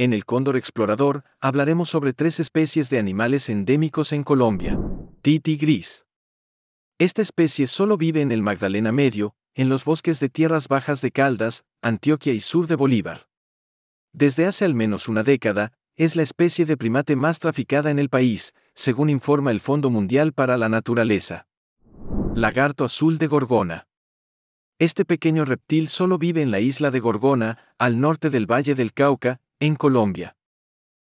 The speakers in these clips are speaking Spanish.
En el Cóndor Explorador hablaremos sobre tres especies de animales endémicos en Colombia. Titi gris. Esta especie solo vive en el Magdalena Medio, en los bosques de tierras bajas de Caldas, Antioquia y sur de Bolívar. Desde hace al menos una década, es la especie de primate más traficada en el país, según informa el Fondo Mundial para la Naturaleza. Lagarto azul de Gorgona. Este pequeño reptil solo vive en la isla de Gorgona, al norte del Valle del Cauca, en Colombia.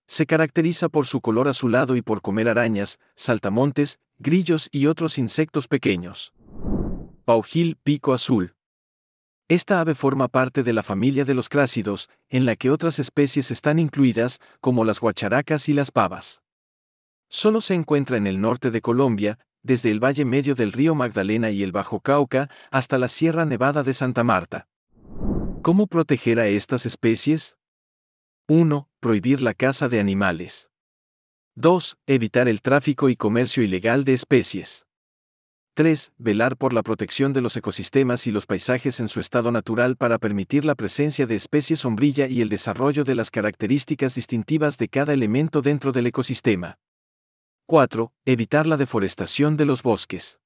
Se caracteriza por su color azulado y por comer arañas, saltamontes, grillos y otros insectos pequeños. Paujil pico azul. Esta ave forma parte de la familia de los crácidos, en la que otras especies están incluidas, como las guacharacas y las pavas. Solo se encuentra en el norte de Colombia, desde el valle medio del río Magdalena y el Bajo Cauca hasta la Sierra Nevada de Santa Marta. ¿Cómo proteger a estas especies? 1. Prohibir la caza de animales. 2. Evitar el tráfico y comercio ilegal de especies. 3. Velar por la protección de los ecosistemas y los paisajes en su estado natural para permitir la presencia de especies sombrilla y el desarrollo de las características distintivas de cada elemento dentro del ecosistema. 4. Evitar la deforestación de los bosques.